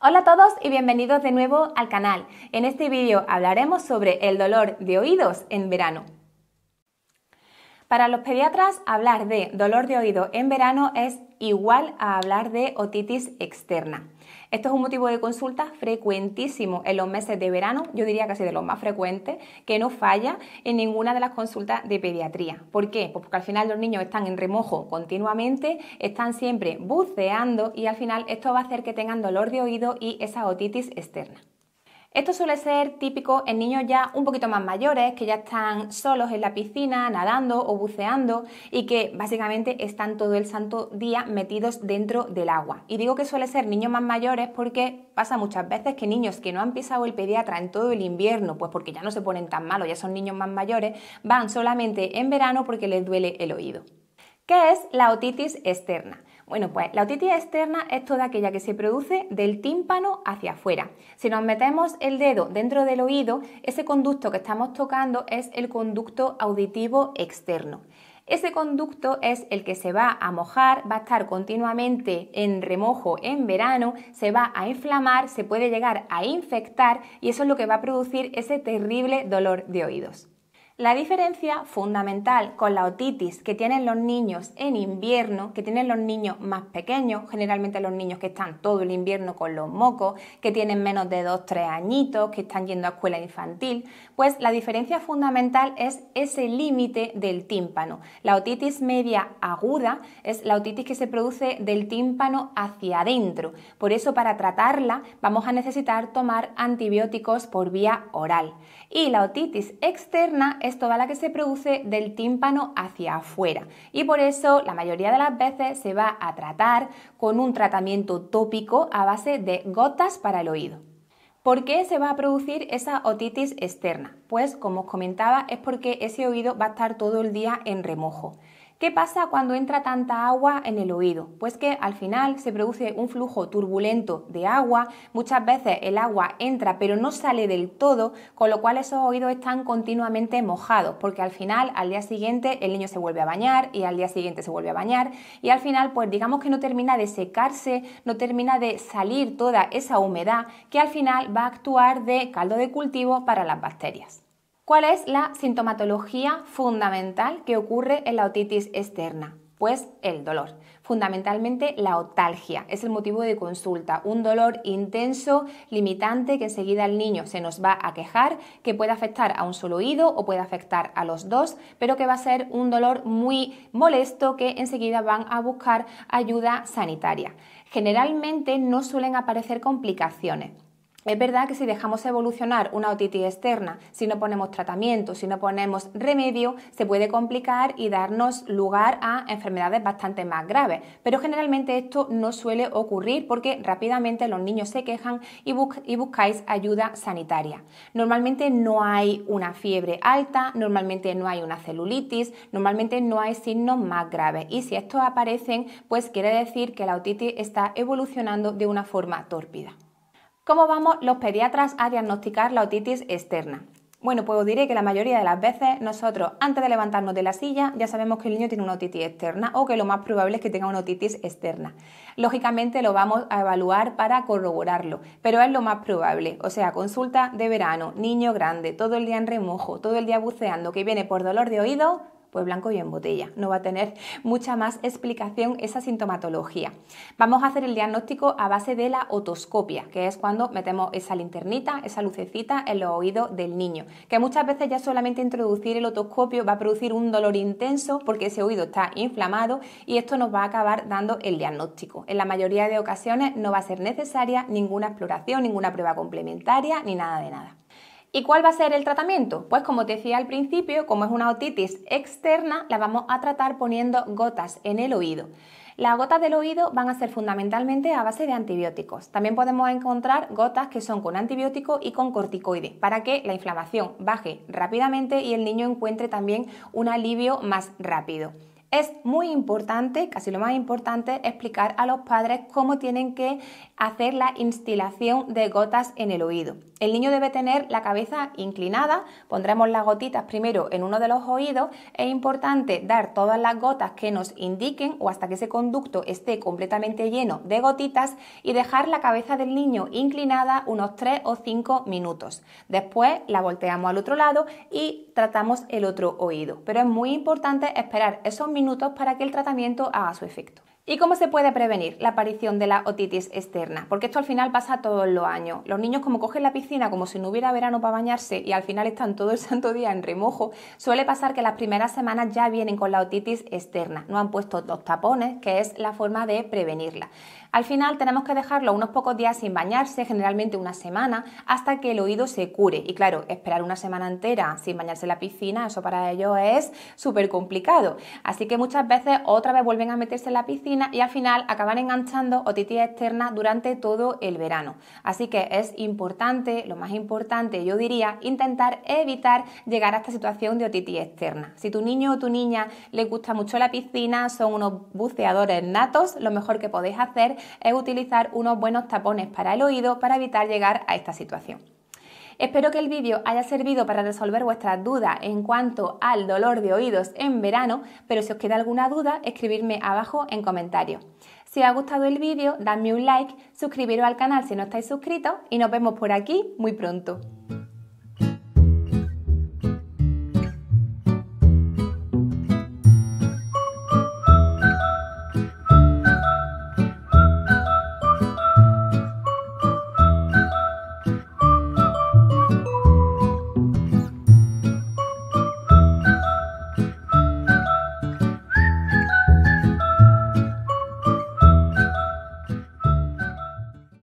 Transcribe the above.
Hola a todos y bienvenidos de nuevo al canal. En este vídeo hablaremos sobre el dolor de oídos en verano. Para los pediatras, hablar de dolor de oído en verano es igual a hablar de otitis externa. Esto es un motivo de consulta frecuentísimo en los meses de verano, yo diría casi de los más frecuentes, que no falla en ninguna de las consultas de pediatría. ¿Por qué? Pues porque al final los niños están en remojo continuamente, están siempre buceando y al final esto va a hacer que tengan dolor de oído y esa otitis externa. Esto suele ser típico en niños ya un poquito más mayores, que ya están solos en la piscina, nadando o buceando y que básicamente están todo el santo día metidos dentro del agua. Y digo que suele ser niños más mayores porque pasa muchas veces que niños que no han pisado el pediatra en todo el invierno, pues porque ya no se ponen tan malos, ya son niños más mayores, van solamente en verano porque les duele el oído. ¿Qué es la otitis externa? Bueno, pues la otitis externa es toda aquella que se produce del tímpano hacia afuera. Si nos metemos el dedo dentro del oído, ese conducto que estamos tocando es el conducto auditivo externo. Ese conducto es el que se va a mojar, va a estar continuamente en remojo en verano, se va a inflamar, se puede llegar a infectar y eso es lo que va a producir ese terrible dolor de oídos. La diferencia fundamental con la otitis que tienen los niños en invierno, que tienen los niños más pequeños, generalmente los niños que están todo el invierno con los mocos, que tienen menos de 2-3 añitos, que están yendo a escuela infantil, pues la diferencia fundamental es ese límite del tímpano. La otitis media aguda es la otitis que se produce del tímpano hacia adentro. Por eso para tratarla vamos a necesitar tomar antibióticos por vía oral. Y la otitis externa es toda la que se produce del tímpano hacia afuera y por eso la mayoría de las veces se va a tratar con un tratamiento tópico a base de gotas para el oído. ¿Por qué se va a producir esa otitis externa? Pues como os comentaba es porque ese oído va a estar todo el día en remojo. ¿Qué pasa cuando entra tanta agua en el oído? Pues que al final se produce un flujo turbulento de agua, muchas veces el agua entra pero no sale del todo, con lo cual esos oídos están continuamente mojados, porque al final al día siguiente el niño se vuelve a bañar y al día siguiente se vuelve a bañar y al final pues digamos que no termina de secarse, no termina de salir toda esa humedad que al final va a actuar de caldo de cultivo para las bacterias. ¿Cuál es la sintomatología fundamental que ocurre en la otitis externa? Pues el dolor, fundamentalmente la otalgia, es el motivo de consulta, un dolor intenso, limitante, que enseguida el niño se nos va a quejar, que puede afectar a un solo oído o puede afectar a los dos, pero que va a ser un dolor muy molesto que enseguida van a buscar ayuda sanitaria. Generalmente no suelen aparecer complicaciones. Es verdad que si dejamos evolucionar una otitis externa, si no ponemos tratamiento, si no ponemos remedio, se puede complicar y darnos lugar a enfermedades bastante más graves. Pero generalmente esto no suele ocurrir porque rápidamente los niños se quejan y, buscáis ayuda sanitaria. Normalmente no hay una fiebre alta, normalmente no hay una celulitis, normalmente no hay signos más graves. Y si estos aparecen, pues quiere decir que la otitis está evolucionando de una forma tórpida. ¿Cómo vamos los pediatras a diagnosticar la otitis externa? Bueno, pues os diré que la mayoría de las veces nosotros, antes de levantarnos de la silla, ya sabemos que el niño tiene una otitis externa o que lo más probable es que tenga una otitis externa. Lógicamente lo vamos a evaluar para corroborarlo, pero es lo más probable. O sea, consulta de verano, niño grande, todo el día en remojo, todo el día buceando, que viene por dolor de oído, pues blanco y en botella. No va a tener mucha más explicación esa sintomatología. Vamos a hacer el diagnóstico a base de la otoscopia, que es cuando metemos esa linternita, esa lucecita en los oídos del niño, que muchas veces ya solamente introducir el otoscopio va a producir un dolor intenso porque ese oído está inflamado y esto nos va a acabar dando el diagnóstico. En la mayoría de ocasiones no va a ser necesaria ninguna exploración, ninguna prueba complementaria ni nada de nada. ¿Y cuál va a ser el tratamiento? Pues como te decía al principio, como es una otitis externa, la vamos a tratar poniendo gotas en el oído. Las gotas del oído van a ser fundamentalmente a base de antibióticos. También podemos encontrar gotas que son con antibiótico y con corticoide para que la inflamación baje rápidamente y el niño encuentre también un alivio más rápido. Es muy importante, casi lo más importante, explicar a los padres cómo tienen que hacer la instilación de gotas en el oído. El niño debe tener la cabeza inclinada, pondremos las gotitas primero en uno de los oídos, es importante dar todas las gotas que nos indiquen o hasta que ese conducto esté completamente lleno de gotitas y dejar la cabeza del niño inclinada unos 3 o 5 minutos. Después la volteamos al otro lado y tratamos el otro oído, pero es muy importante esperar esos minutos minutos para que el tratamiento haga su efecto. ¿Y cómo se puede prevenir la aparición de la otitis externa? Porque esto al final pasa todos los años. Los niños como cogen la piscina como si no hubiera verano para bañarse y al final están todo el santo día en remojo, suele pasar que las primeras semanas ya vienen con la otitis externa. No han puesto los tapones, que es la forma de prevenirla. Al final tenemos que dejarlo unos pocos días sin bañarse, generalmente una semana, hasta que el oído se cure. Y claro, esperar una semana entera sin bañarse en la piscina, eso para ellos es súper complicado. Así que muchas veces otra vez vuelven a meterse en la piscina y al final acaban enganchando otitis externa durante todo el verano. Así que es importante, lo más importante yo diría, intentar evitar llegar a esta situación de otitis externa. Si tu niño o tu niña le gusta mucho la piscina, son unos buceadores natos, lo mejor que podéis hacer es utilizar unos buenos tapones para el oído para evitar llegar a esta situación. Espero que el vídeo haya servido para resolver vuestras dudas en cuanto al dolor de oídos en verano, pero si os queda alguna duda, escribirme abajo en comentarios. Si os ha gustado el vídeo, dadme un like, suscribiros al canal si no estáis suscritos y nos vemos por aquí muy pronto.